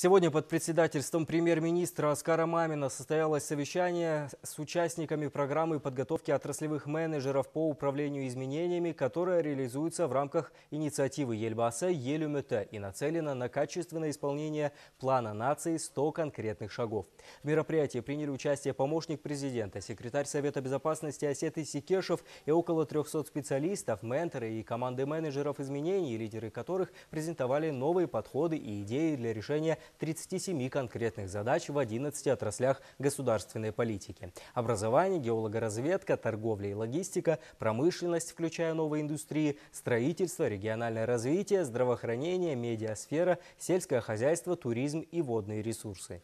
Сегодня под председательством премьер-министра Оскара Мамина состоялось совещание с участниками программы подготовки отраслевых менеджеров по управлению изменениями, которая реализуется в рамках инициативы Ельбаса «Елюмета» и нацелена на качественное исполнение плана нации «100 конкретных шагов». В мероприятии приняли участие помощник президента, секретарь Совета безопасности Осет Исикешев и около 300 специалистов, менторы и команды менеджеров изменений, лидеры которых презентовали новые подходы и идеи для решения 37 конкретных задач в 11 отраслях государственной политики. Образование, геологоразведка, торговля и логистика, промышленность, включая новые индустрии, строительство, региональное развитие, здравоохранение, медиасфера, сельское хозяйство, туризм и водные ресурсы.